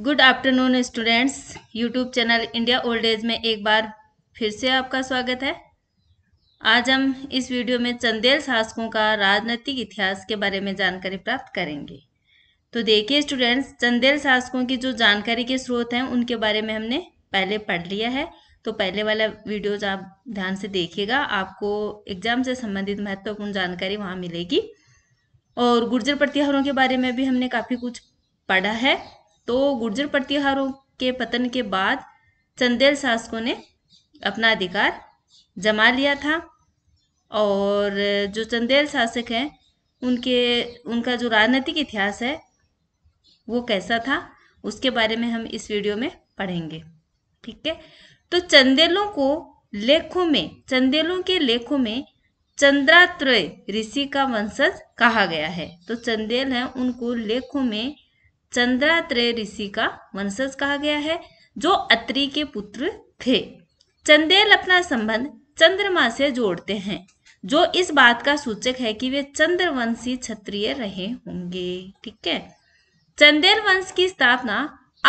Good afternoon students YouTube channel India old age में एक बार फिर से आपका स्वागत है आज हम इस वीडियो में चंदेल शासकों का राजनीतिक इतिहास के बारे में जानकारी प्राप्त करेंगे तो देखिए स्टूडेंट्स चंदेल शासकों की जो जानकारी के स्रोत हैं उनके बारे में हमने पहले पढ़ लिया है तो पहले वाला वीडियो आप ध्यान से देखिएगा आपको एग्जाम से संबंधित महत्वपूर्ण जानकारी वहाँ मिलेगी और गुर्जर प्रतिहारों के बारे में भी हमने काफ़ी कुछ पढ़ा है तो गुर्जर प्रतिहारों के पतन के बाद चंदेल शासकों ने अपना अधिकार जमा लिया था और जो चंदेल शासक हैं उनके उनका जो राजनीतिक इतिहास है वो कैसा था उसके बारे में हम इस वीडियो में पढ़ेंगे ठीक है तो चंदेलों को लेखों में चंदेलों के लेखों में चंद्रात्रय ऋषि का वंशज कहा गया है तो चंदेल हैं उनको लेखों में चंद्रात्रेय ऋषि का वंशज कहा गया है जो अत्रि के पुत्र थे चंदेल अपना संबंध चंद्रमा से जोड़ते हैं जो इस बात का सूचक है कि वे चंद्रवंशी क्षत्रिय रहे होंगे ठीक है चंदेल वंश की स्थापना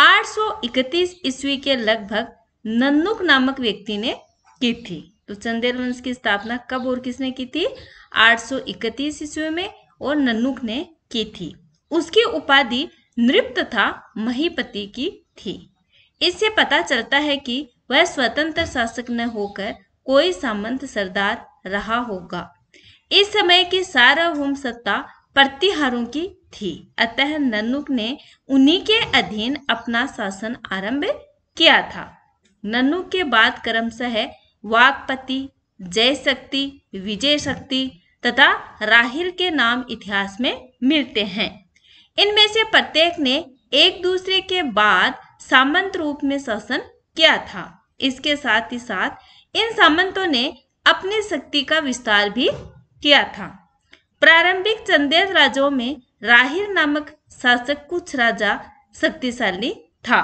831 ईस्वी के लगभग नन्नुक नामक व्यक्ति ने की थी तो चंदेल वंश की स्थापना कब और किसने की थी 831 ईस्वी में और नन्नुक ने की थी उसकी उपाधि नृप तथा महीपति की थी इससे पता चलता है कि वह स्वतंत्र शासक न होकर कोई सामंत सरदार रहा होगा इस समय की सार्वभौम सत्ता प्रतिहारों की थी अतः ननुक ने उन्हीं के अधीन अपना शासन आरंभ किया था ननुक के बाद क्रमशः वाकपति जय शक्ति विजय शक्ति तथा राहिल के नाम इतिहास में मिलते हैं इनमें से प्रत्येक ने एक दूसरे के बाद सामंत रूप में शासन किया था इसके साथ ही साथ इन सामंतों ने अपनी शक्ति का विस्तार भी किया था प्रारंभिक चंदेल राजाओं में राहिर नामक शासक कुछ राजा शक्तिशाली था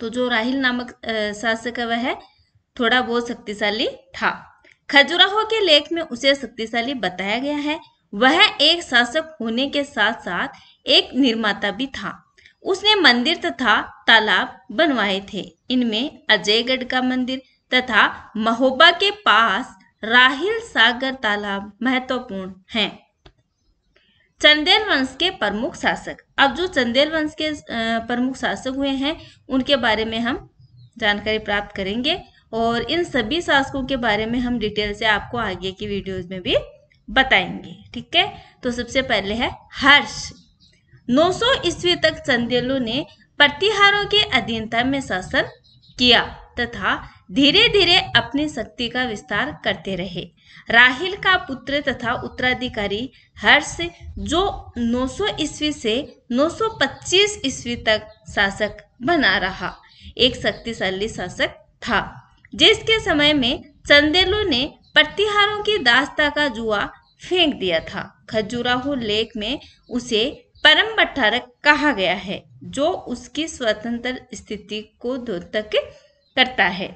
तो जो राहिल नामक शासक है वह थोड़ा बहुत शक्तिशाली था खजुराहो के लेख में उसे शक्तिशाली बताया गया है वह एक शासक होने के साथ साथ एक निर्माता भी था उसने मंदिर तथा तालाब बनवाए थे इनमें अजयगढ़ का मंदिर तथा महोबा के पास राहिल सागर तालाब महत्वपूर्ण हैं। चंदेल वंश के प्रमुख शासक अब जो चंदेल वंश के प्रमुख शासक हुए हैं उनके बारे में हम जानकारी प्राप्त करेंगे और इन सभी शासकों के बारे में हम डिटेल से आपको आगे की वीडियोस में भी बताएंगे ठीक है तो सबसे पहले है हर्ष 900 सौ ईस्वी तक चंदेलू ने प्रतिहारों के अधीनता में शासन किया तथा धीरे धीरे अपनी शक्ति का विस्तार करते रहे राहिल का पुत्र तथा उत्तराधिकारी हर्ष जो 900 सौ ईस्वी से 925 ईस्वी तक शासक बना रहा एक शक्तिशाली शासक था जिसके समय में चंदेलू ने प्रतिहारों की दास्ता का जुआ फेंक दिया था खजुराहो लेक में उसे परम भट्टारक कहा गया है जो उसकी स्वतंत्र स्थिति को द्योतक करता है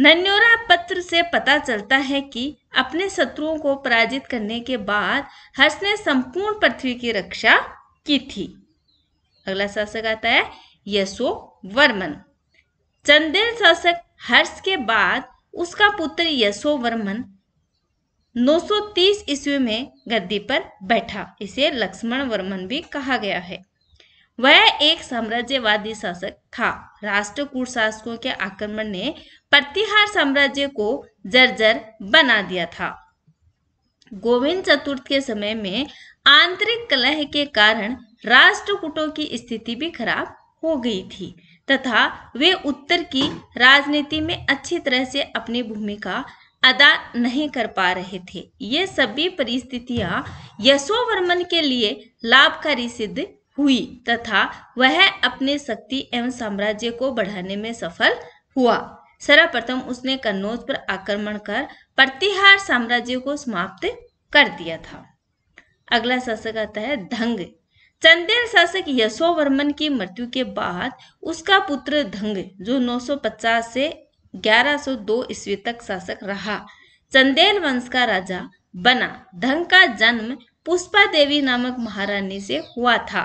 नन्योरा पत्र से पता चलता है कि अपने शत्रुओं को पराजित करने के बाद हर्ष ने संपूर्ण पृथ्वी की रक्षा की थी अगला शासक आता है यशो वर्मन चंदेल शासक हर्ष के बाद उसका पुत्र यशो वर्मन 930 ईस्वी में गद्दी पर बैठा इसे लक्ष्मण वर्मन भी कहा गया है वह एक साम्राज्यवादी शासक था राष्ट्रकूट शासकों के आक्रमण ने प्रतिहार साम्राज्य को जर्जर बना दिया था गोविंद चतुर्थ के समय में आंतरिक कलह के कारण राष्ट्रकूटों की स्थिति भी खराब हो गई थी तथा वे उत्तर की राजनीति में अच्छी तरह से अपनी भूमिका अदा नहीं कर पा रहे थे ये सभी परिस्थितियां यशोवर्मन के लिए लाभकारी सिद्ध हुई तथा वह अपने शक्ति एवं साम्राज्य को बढ़ाने में सफल हुआ सर्वप्रथम उसने कन्नौज पर आक्रमण कर प्रतिहार साम्राज्य को समाप्त कर दिया था अगला शासक आता है धंग चंदेल शासक यशोवर्मन की मृत्यु के बाद उसका पुत्र धंग जो 950 से 1102 ईस्वी तक शासक रहा चंदेल वंश का राजा बना धंग का जन्म पुष्पा देवी नामक महारानी से हुआ था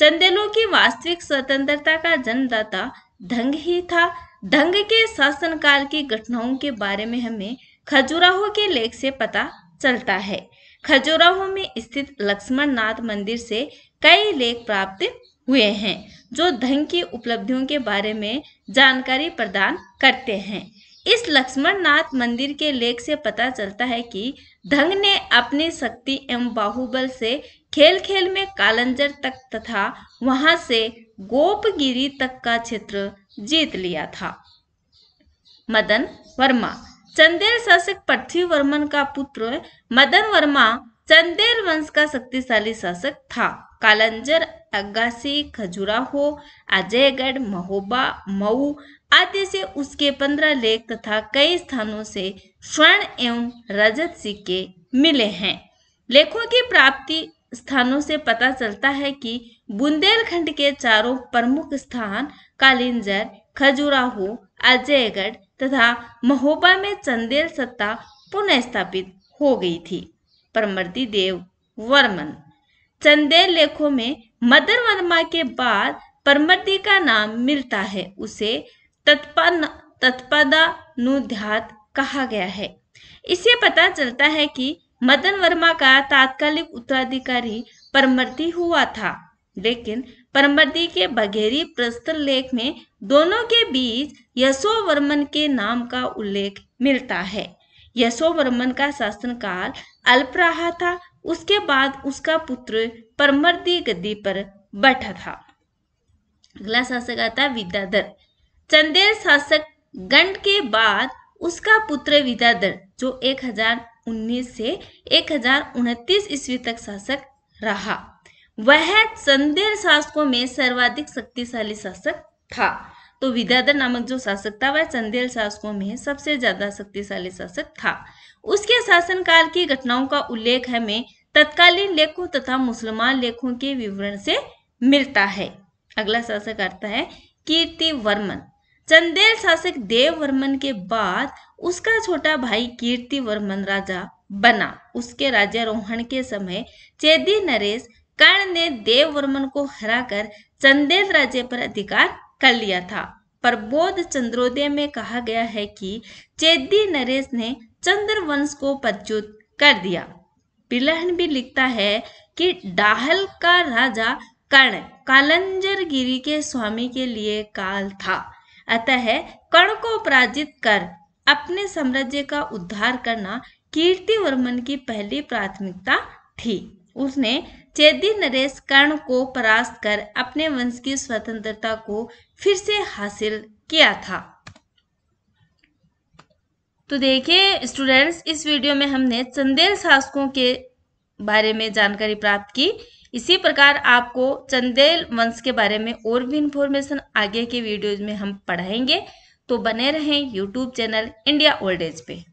चंदेलों की वास्तविक स्वतंत्रता का जन्मदाता धंग ही था धंग के शासनकाल की घटनाओं के बारे में हमें खजुराहो के लेख से पता चलता है खजुराहो में स्थित लक्ष्मण नाथ मंदिर से कई लेख प्राप्त हुए हैं जो धन की उपलब्धियों के बारे में जानकारी प्रदान करते हैं इस लक्ष्मण नाथ मंदिर के लेख से पता चलता है कि धंग ने अपनी शक्ति एवं बाहुबल से खेल खेल में कालंजर तक तथा वहां से गोपगिरी तक का क्षेत्र जीत लिया था मदन वर्मा चंदेल शासक पृथ्वी वर्मन का पुत्र मदन वर्मा चंदेर वंश का शक्तिशाली शासक था कालंजर अगासी खजुराहो अजयगढ़ महोबा मऊ आदि से उसके पंद्रह लेख तथा कई स्थानों से स्वर्ण एवं रजत सिक्के मिले हैं लेखों की प्राप्ति स्थानों से पता चलता है कि बुंदेलखंड के चारों प्रमुख स्थान कालिंजर खजुराहो अजयगढ़ तथा महोबा में चंदेल सत्ता पुनः स्थापित हो गई थी परमर्दी देव वर्मन चंदेल लेखों में मदर वर्मा के बाद परमति का नाम मिलता है उसे तत्पदा नुध्यात कहा गया है इसे पता चलता है कि मदन वर्मा का तात्कालिक उत्तराधिकारी परमर्ति हुआ था लेकिन परमर्ति के बघेरी प्रस्तर लेख में दोनों के बीच यशो वर्मन के नाम का उल्लेख मिलता है यशो वर्मन का शासनकाल अल्प रहा था उसके बाद उसका पुत्र परमर्दी गद्दी पर बैठा था अगला शासक आता है विद्याधर चंदेल शासक गंड के बाद उसका पुत्र विद्याधर जो 1019 से एक ईस्वी तक शासक रहा वह चंदेल शासकों में सर्वाधिक शक्तिशाली शासक था तो विद्याधर नामक जो शासक था वह चंदेल शासकों में सबसे ज्यादा शक्तिशाली शासक था उसके शासनकाल की घटनाओं का उल्लेख हमें तत्कालीन लेखों तथा मुसलमान लेखों के विवरण से मिलता है अगला शासक आता है कीर्ति वर्मन चंदेल शासक देव वर्मन के बाद उसका छोटा भाई कीर्ति वर्मन राजा बना उसके राज्यारोहण के समय चेदी नरेश कर्ण ने देव वर्मन को हराकर चंदेल राज्य पर अधिकार कर लिया था पर बोध चंद्रोदय में कहा गया है कि चेदी नरेश ने चंद्रवंश को प्रच्युत कर दिया पिलहन भी लिखता है कि डाहल का राजा कर्ण कालंजर गिरी के स्वामी के लिए काल था अतः कर्ण को पराजित कर अपने साम्राज्य का उद्धार करना कीर्ति वर्मन की पहली प्राथमिकता थी उसने चेदी नरेश कर्ण को परास्त कर अपने वंश की स्वतंत्रता को फिर से हासिल किया था तो देखिए स्टूडेंट्स इस वीडियो में हमने चंदेल शासकों के बारे में जानकारी प्राप्त की इसी प्रकार आपको चंदेल वंश के बारे में और भी इंफॉर्मेशन आगे के वीडियोज में हम पढ़ाएंगे तो बने रहें YouTube channel India old age पे